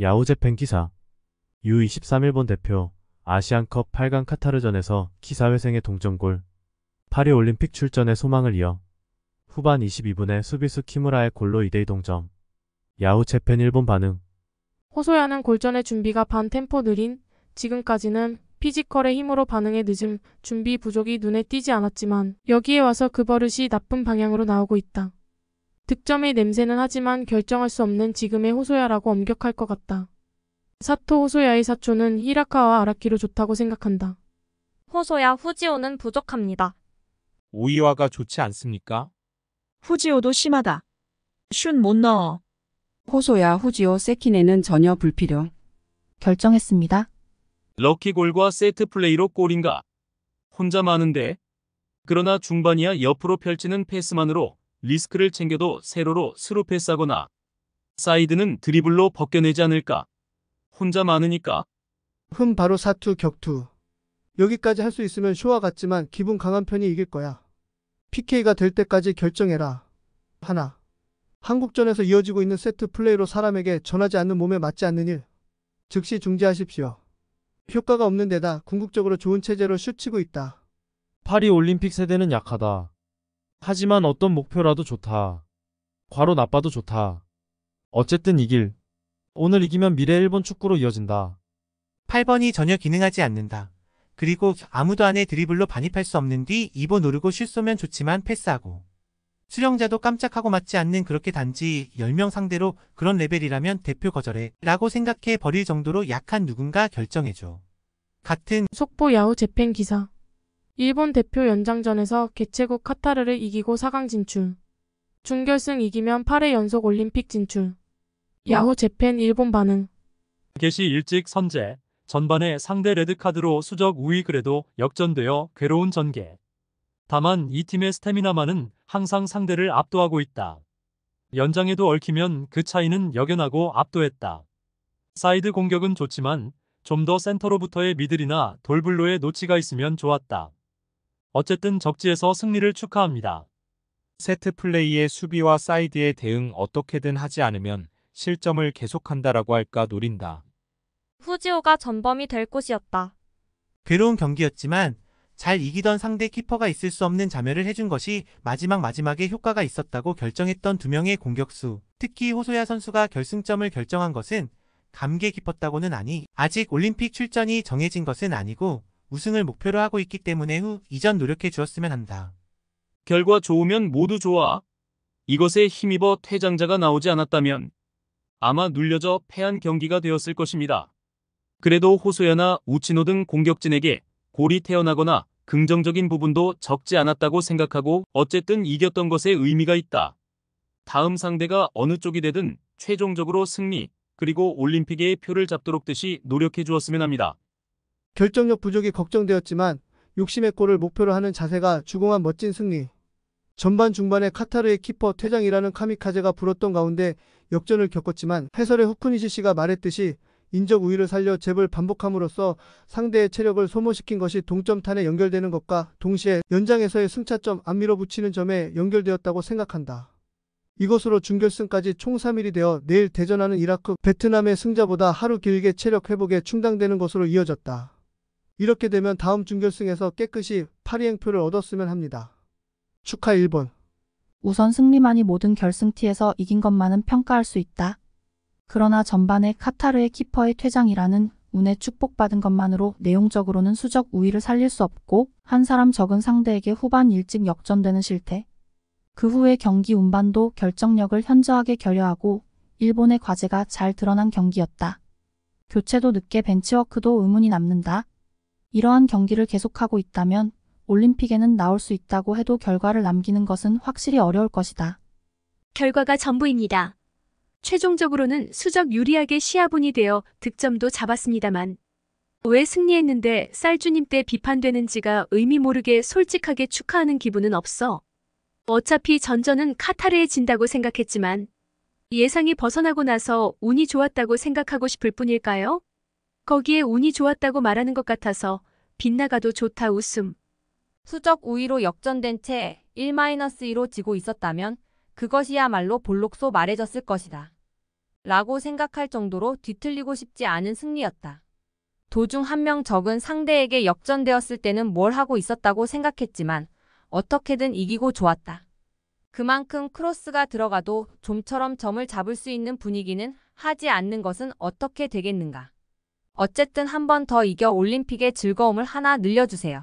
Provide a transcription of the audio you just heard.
야후재팬 기사 U23 일본 대표 아시안컵 8강 카타르전에서 기사회생의 동점골 파리올림픽 출전의 소망을 이어 후반 22분에 수비수 키무라의 골로 2대2 동점 야후재팬 일본 반응 호소야는 골전의 준비가 반 템포 느린 지금까지는 피지컬의 힘으로 반응에 늦음 준비 부족이 눈에 띄지 않았지만 여기에 와서 그 버릇이 나쁜 방향으로 나오고 있다. 득점의 냄새는 하지만 결정할 수 없는 지금의 호소야라고 엄격할 것 같다. 사토 호소야의 사촌은 히라카와 아라키로 좋다고 생각한다. 호소야 후지오는 부족합니다. 오이와가 좋지 않습니까? 후지오도 심하다. 슌못 넣어. 호소야 후지오 세키네는 전혀 불필요. 결정했습니다. 럭키골과 세트 플레이로 골인가? 혼자 많은데? 그러나 중반이야 옆으로 펼치는 패스만으로 리스크를 챙겨도 세로로 스루 패싸거나 사이드는 드리블로 벗겨내지 않을까. 혼자 많으니까. 흠 바로 사투 격투. 여기까지 할 수 있으면 쇼와 같지만 기분 강한 편이 이길 거야. PK가 될 때까지 결정해라. 하나. 한국전에서 이어지고 있는 세트 플레이로 사람에게 전하지 않는 몸에 맞지 않는 일. 즉시 중지하십시오. 효과가 없는 데다 궁극적으로 좋은 체제로 슛치고 있다. 파리 올림픽 세대는 약하다. 하지만 어떤 목표라도 좋다. 과로 나빠도 좋다. 어쨌든 이길. 오늘 이기면 미래 일본 축구로 이어진다. 8번이 전혀 기능하지 않는다. 그리고 아무도 안에 드리블로 반입할 수 없는 뒤 2번 노르고 슛 쏘면 좋지만 패스하고. 수령자도 깜짝하고 맞지 않는 그렇게 단지 10명 상대로 그런 레벨이라면 대표 거절해 라고 생각해 버릴 정도로 약한 누군가 결정해줘. 같은 속보 야후 재팬 기사 일본 대표 연장전에서 개최국 카타르를 이기고 4강 진출. 준결승 이기면 8회 연속 올림픽 진출. 야후 재팬 일본 반응. 개시 일찍 선제. 전반에 상대 레드카드로 수적 우위 그래도 역전되어 괴로운 전개. 다만 이 팀의 스태미나만은 항상 상대를 압도하고 있다. 연장에도 얽히면 그 차이는 여견하고 압도했다. 사이드 공격은 좋지만 좀 더 센터로부터의 미들이나 돌블로의 노치가 있으면 좋았다. 어쨌든 적지에서 승리를 축하합니다. 세트 플레이의 수비와 사이드의 대응 어떻게든 하지 않으면 실점을 계속한다라고 할까 노린다. 후지오가 전범이 될 곳이었다. 괴로운 경기였지만 잘 이기던 상대 키퍼가 있을 수 없는 자멸을 해준 것이 마지막 마지막에 효과가 있었다고 결정했던 두 명의 공격수, 특히 호소야 선수가 결승점을 결정한 것은 감개 깊었다고는 아니 아직 올림픽 출전이 정해진 것은 아니고 우승을 목표로 하고 있기 때문에 후 이전 노력해 주었으면 한다. 결과 좋으면 모두 좋아. 이것에 힘입어 퇴장자가 나오지 않았다면 아마 눌려져 패한 경기가 되었을 것입니다. 그래도 호소야나 우치노 등 공격진에게 골이 태어나거나 긍정적인 부분도 적지 않았다고 생각하고 어쨌든 이겼던 것에 의미가 있다. 다음 상대가 어느 쪽이 되든 최종적으로 승리 그리고 올림픽의 표를 잡도록 듯이 노력해 주었으면 합니다. 결정력 부족이 걱정되었지만 욕심의 골을 목표로 하는 자세가 주공한 멋진 승리. 전반 중반에 카타르의 키퍼 퇴장이라는 카미카제가 불었던 가운데 역전을 겪었지만 해설의 후쿠니시 씨가 말했듯이 인적 우위를 살려 잽을 반복함으로써 상대의 체력을 소모시킨 것이 동점탄에 연결되는 것과 동시에 연장에서의 승차점 안 밀어붙이는 점에 연결되었다고 생각한다. 이것으로 준결승까지 총 3일이 되어 내일 대전하는 이라크 베트남의 승자보다 하루 길게 체력 회복에 충당되는 것으로 이어졌다. 이렇게 되면 다음 준결승에서 깨끗이 파리 행표를 얻었으면 합니다. 축하 1번. 우선 승리만이 모든 결승티에서 이긴 것만은 평가할 수 있다. 그러나 전반에 카타르의 키퍼의 퇴장이라는 운에 축복받은 것만으로 내용적으로는 수적 우위를 살릴 수 없고 한 사람 적은 상대에게 후반 일찍 역전되는 실태. 그후에 경기 운반도 결정력을 현저하게 결여하고 일본의 과제가 잘 드러난 경기였다. 교체도 늦게 벤치워크도 의문이 남는다. 이러한 경기를 계속하고 있다면 올림픽에는 나올 수 있다고 해도 결과를 남기는 것은 확실히 어려울 것이다. 결과가 전부입니다. 최종적으로는 수적 유리하게 시아분이 되어 득점도 잡았습니다만 왜 승리했는데 쌀주님 때 비판되는지가 의미 모르게 솔직하게 축하하는 기분은 없어. 어차피 전전은 카타르에 진다고 생각했지만 예상이 벗어나고 나서 운이 좋았다고 생각하고 싶을 뿐일까요? 거기에 운이 좋았다고 말하는 것 같아서 빗나가도 좋다 웃음. 수적 우위로 역전된 채 1-2로 지고 있었다면 그것이야말로 볼록소 말해졌을 것이다. 라고 생각할 정도로 뒤틀리고 싶지 않은 승리였다. 도중 한 명 적은 상대에게 역전되었을 때는 뭘 하고 있었다고 생각했지만 어떻게든 이기고 좋았다. 그만큼 크로스가 들어가도 좀처럼 점을 잡을 수 있는 분위기는 하지 않는 것은 어떻게 되겠는가. 어쨌든 한 번 더 이겨 올림픽의 즐거움을 하나 늘려주세요.